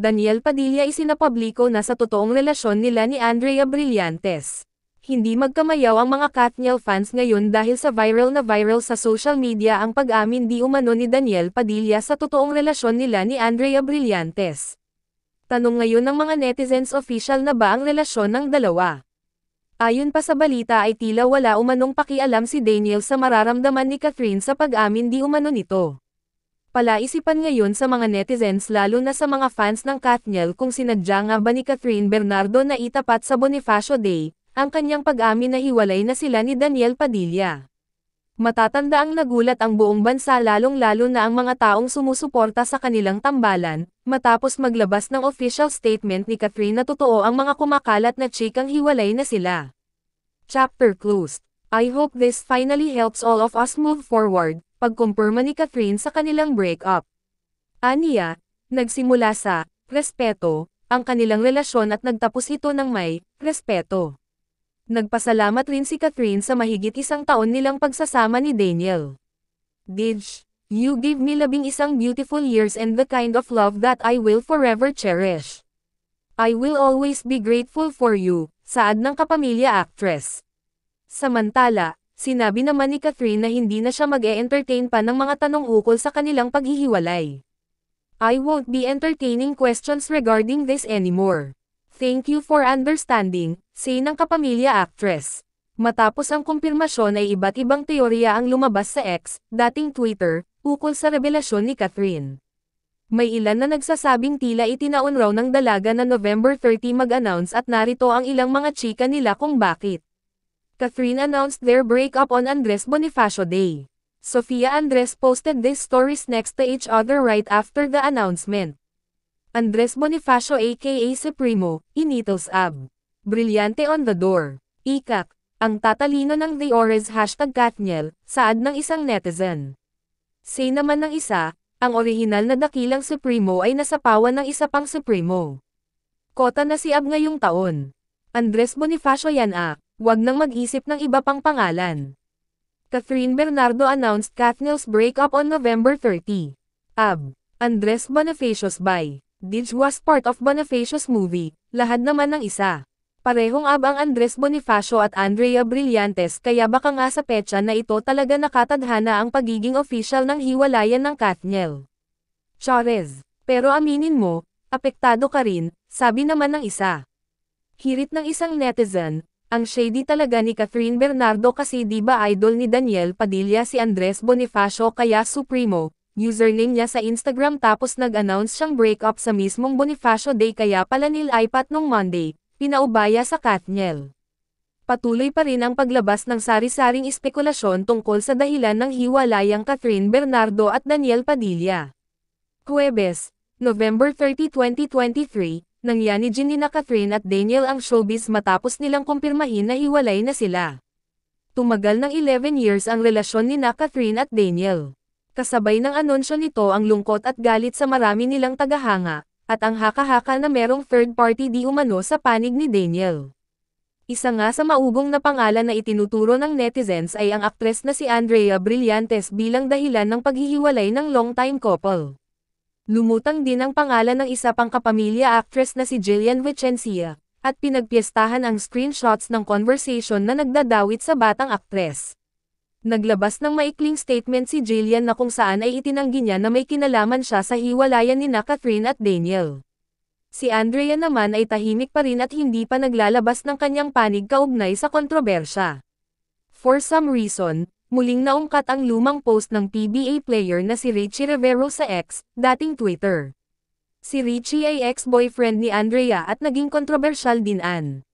Daniel Padilla isinapubliko na sa totoong relasyon nila ni Andrea Brillantes. Hindi magkamayaw ang mga Katniel fans ngayon dahil sa viral na viral sa social media ang pag-amin di umano ni Daniel Padilla sa totoong relasyon nila ni Andrea Brillantes. Tanong ngayon ng mga netizens official na ba ang relasyon ng dalawa. Ayon pa sa balita ay tila wala umanong pakialam si Daniel sa mararamdaman ni Catherine sa pag-amin di umano nito. Palaisipan ngayon sa mga netizens lalo na sa mga fans ng Katniel kung sinadya nga ba ni Catherine Bernardo na itapat sa Bonifacio Day, ang kanyang pag-amin na hiwalay na sila ni Daniel Padilla. Matatanda ang nagulat ang buong bansa lalong-lalo na ang mga taong sumusuporta sa kanilang tambalan, matapos maglabas ng official statement ni Catherine na totoo ang mga kumakalat na chikang hiwalay na sila. Chapter Closed I hope this finally helps all of us move forward, pagkumpirma ni Catherine sa kanilang breakup. Aniya, nagsimula sa respeto ang kanilang relasyon at nagtapos ito ng may respeto. Nagpasalamat rin si Catherine sa mahigit isang taon nilang pagsasama ni Daniel. Didge, you give me labing isang beautiful years and the kind of love that I will forever cherish. I will always be grateful for you, saad ng kapamilya actress. Samantala, Sinabi naman ni Catherine na hindi na siya mag-e-entertain pa ng mga tanong ukol sa kanilang paghihiwalay. I won't be entertaining questions regarding this anymore. Thank you for understanding, say ng kapamilya actress. Matapos ang kumpirmasyon ay iba't ibang teorya ang lumabas sa X, dating Twitter, ukol sa revelasyon ni Catherine. May ilan na nagsasabing tila itinaon raw ng dalaga na November 30 mag-announce at narito ang ilang mga chika nila kung bakit. Catherine announced their breakup on Andres Bonifacio Day. Sofia Andres posted these stories next to each other right after the announcement. Andres Bonifacio aka Supremo, Initos Ab. Brilyante on the door. Ikak, ang tatalino ng The Ores hashtag Katniel, saad ng isang netizen. Say naman ng isa, ang orihinal na dakilang Supremo ay nasapawan ng isa pang Supremo. Kota na si Ab ngayong taon. Andres Bonifacio yan ak. Ah. Huwag nang mag-isip ng iba pang pangalan. Catherine Bernardo announced Kathnil's breakup on November 30. Ab. Andres Bonifacios by. Dij was part of Bonifacios movie, lahat naman ng isa. Parehong ab ang Andres Bonifacio at Andrea Brillantes kaya baka nga sa petsa na ito talaga nakatadhana ang pagiging official ng hiwalayan ng Katniel. Chores. Pero aminin mo, apektado ka rin, sabi naman ng isa. Hirit ng isang netizen, ang shady talaga ni Catherine Bernardo kasi di ba idol ni Daniel Padilla si Andres Bonifacio kaya Supremo, username niya sa Instagram tapos nag-announce siyang breakup sa mismong Bonifacio Day kaya pala nil iPad nung Monday, pinaubaya sa Katniel. Patuloy pa rin ang paglabas ng sari-saring espekulasyon tungkol sa dahilan ng hiwalayang Catherine Bernardo at Daniel Padilla. Huwebes, November 30, 2023, ni din na Catherine at Daniel ang showbiz matapos nilang kumpirmahin na hiwalay na sila. Tumagal ng 11 years ang relasyon ni na Catherine at Daniel. Kasabay ng anunsyo nito ang lungkot at galit sa marami nilang tagahanga, at ang haka-haka na merong third party di umano sa panig ni Daniel. Isa nga sa maugong na pangalan na itinuturo ng netizens ay ang aktres na si Andrea Brillantes bilang dahilan ng paghihiwalay ng long-time couple. Lumutang din ang pangalan ng isa pang kapamilya actress na si Jillian Vicencia, at pinagpiestahan ang screenshots ng conversation na nagdadawit sa batang aktres. Naglabas ng maikling statement si Jillian na kung saan ay itinanggi niya na may kinalaman siya sa hiwalayan ni na Catherine at Daniel. Si Andrea naman ay tahimik pa rin at hindi pa naglalabas ng kanyang panig kaugnay sa kontrobersya. For some reason, muling naungkat ang lumang post ng PBA player na si Richie Rivero sa ex, dating Twitter. Si Richie ay ex-boyfriend ni Andrea at naging kontrobersyal din an.